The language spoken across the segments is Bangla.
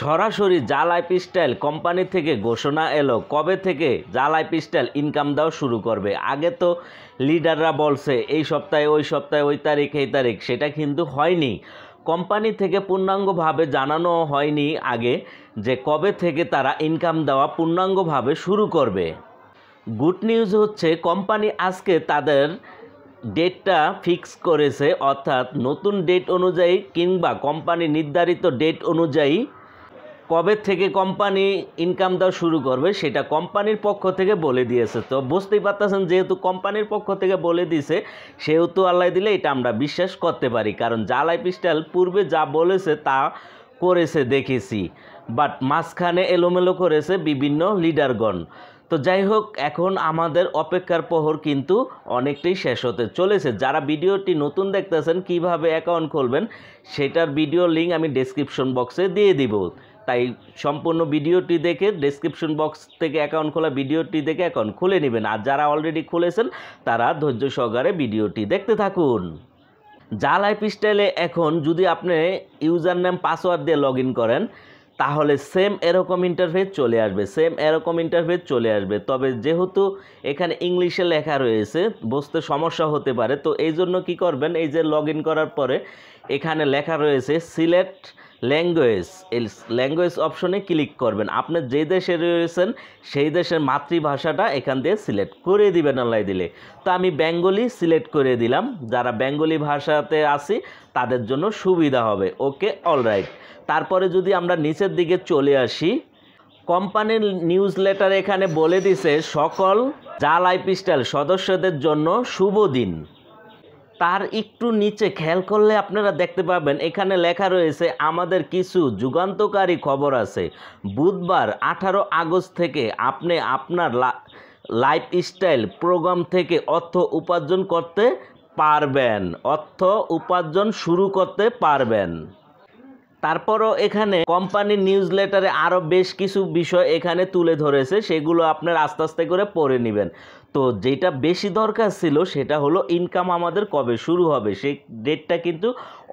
সরাসরি জাল আইপ স্টাইল কোম্পানি থেকে ঘোষণা এলো কবে থেকে জাল আইপ স্টাইল ইনকাম দেওয়া শুরু করবে আগে তো লিডাররা বলছে এই সপ্তাহে ওই সপ্তাহে ওই তারিখ এই তারিখ সেটা কিন্তু হয়নি কোম্পানি থেকে পূর্ণাঙ্গভাবে জানানো হয়নি আগে যে কবে থেকে তারা ইনকাম দেওয়া পূর্ণাঙ্গভাবে শুরু করবে গুড নিউজ হচ্ছে কোম্পানি আজকে তাদের ডেটটা ফিক্স করেছে অর্থাৎ নতুন ডেট অনুযায়ী কিংবা কোম্পানি নির্ধারিত ডেট অনুযায়ী কবে থেকে কোম্পানি ইনকাম দেওয়া শুরু করবে সেটা কোম্পানির পক্ষ থেকে বলে দিয়েছে তো বুঝতেই পারতেছেন যেহেতু কোম্পানির পক্ষ থেকে বলে দিয়েছে সেহেতু আল্লাহ দিলে এটা আমরা বিশ্বাস করতে পারি কারণ যা লাইফ স্টাইল পূর্বে যা বলেছে তা করেছে দেখেছি বাট মাঝখানে এলোমেলো করেছে বিভিন্ন লিডারগণ তো যাই হোক এখন আমাদের অপেক্ষার প্রহর কিন্তু অনেকটাই শেষ হতে চলেছে যারা ভিডিওটি নতুন দেখতেছেন কিভাবে অ্যাকাউন্ট খুলবেন সেটার ভিডিও লিঙ্ক আমি ডেসক্রিপশন বক্সে দিয়ে দিব তাই সম্পূর্ণ ভিডিওটি দেখে ডেসক্রিপশন বক্স থেকে অ্যাকাউন্ট খোলা ভিডিওটি দেখে অ্যাকাউন্ট খুলে নেবেন আর যারা অলরেডি খুলেছেন তারা ধৈর্য সহকারে ভিডিওটি দেখতে থাকুন জাল লাইফ স্টাইলে এখন যদি আপনি ইউজার নেম পাসওয়ার্ড দিয়ে লগ করেন তাহলে সেম এরকম ইন্টারফেস চলে আসবে সেম এরকম ইন্টারফেস চলে আসবে তবে যেহেতু এখানে ইংলিশে লেখা রয়েছে বসতে সমস্যা হতে পারে তো এই জন্য কী করবেন এই যে লগ করার পরে এখানে লেখা রয়েছে সিলেক্ট ল্যাঙ্গুয়েজ এই ল্যাঙ্গুয়েজ অপশনে ক্লিক করবেন আপনি যে দেশে রয়েছেন সেই দেশের মাতৃভাষাটা এখান দিয়ে সিলেক্ট করে দিবেন অনলাইন দিলে তো আমি বেঙ্গলি সিলেক্ট করে দিলাম যারা বেঙ্গলি ভাষাতে আসি তাদের জন্য সুবিধা হবে ওকে অলরাইট তারপরে যদি আমরা নিচের দিকে চলে আসি কোম্পানির নিউজ লেটার এখানে বলে দিছে সকল জাল আইপিস্টাইল সদস্যদের জন্য শুভ দিন তার একটু নিচে খেয়াল করলে আপনারা দেখতে পাবেন এখানে লেখা রয়েছে আমাদের কিছু যুগান্তকারী খবর আছে বুধবার আঠারো আগস্ট থেকে আপনি আপনার লাইফস্টাইল প্রোগ্রাম থেকে অর্থ উপার্জন করতে পারবেন অর্থ উপার্জন শুরু করতে পারবেন তারপরও এখানে কোম্পানির নিউজ লেটারে আরও বেশ কিছু বিষয় এখানে তুলে ধরেছে সেগুলো আপনার আস্তে আস্তে করে পড়ে নেবেন তো যেটা বেশি দরকার ছিল সেটা হলো ইনকাম আমাদের কবে শুরু হবে সেই ডেটটা কিন্তু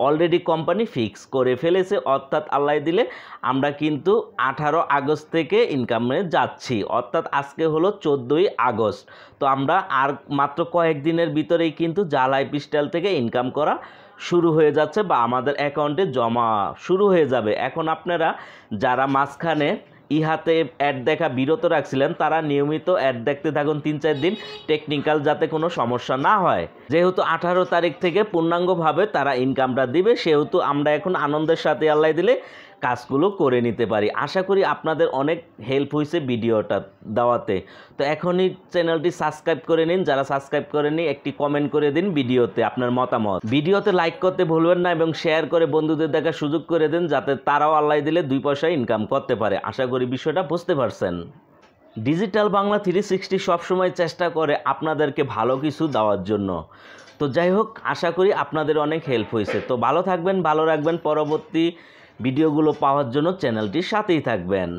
অলরেডি কোম্পানি ফিক্স করে ফেলেছে অর্থাৎ আল্লাহ দিলে আমরা কিন্তু আঠারো আগস্ট থেকে ইনকামে যাচ্ছি অর্থাৎ আজকে হলো চোদ্দোই আগস্ট তো আমরা আর মাত্র কয়েকদিনের ভিতরেই কিন্তু জালাই পিস্টাল থেকে ইনকাম করা শুরু হয়ে যাচ্ছে বা আমাদের অ্যাকাউন্টে জমা শুরু হয়ে যাবে এখন আপনারা যারা মাঝখানে ইহাতে অ্যাড দেখা বিরত রাখছিলেন তারা নিয়মিত অ্যাড দেখতে থাকুন তিন চার দিন টেকনিক্যাল যাতে কোনো সমস্যা না হয় যেহেতু আঠারো তারিখ থেকে পূর্ণাঙ্গভাবে তারা ইনকামটা দিবে সেহেতু আমরা এখন আনন্দের সাথে আল্লাহ দিলে কাজগুলো করে নিতে পারি আশা করি আপনাদের অনেক হেল্প হয়েছে ভিডিওটা দেওয়াতে তো এখনই চ্যানেলটি সাবস্ক্রাইব করে নিন যারা সাবস্ক্রাইব করেনি একটি কমেন্ট করে দিন ভিডিওতে আপনার মতামত ভিডিওতে লাইক করতে ভুলবেন না এবং শেয়ার করে বন্ধুদের দেখার সুযোগ করে দিন যাতে তারাও আল্লাহ দিলে দুই পয়সা ইনকাম করতে পারে আশা করি বিষয়টা বুঝতে পারছেন ডিজিটাল বাংলা থ্রি সিক্সটি সবসময় চেষ্টা করে আপনাদেরকে ভালো কিছু দেওয়ার জন্য তো যাই হোক আশা করি আপনাদের অনেক হেল্প হয়েছে তো ভালো থাকবেন ভালো রাখবেন পরবর্তী ভিডিওগুলো পাওয়ার জন্য চ্যানেলটির সাথেই থাকবেন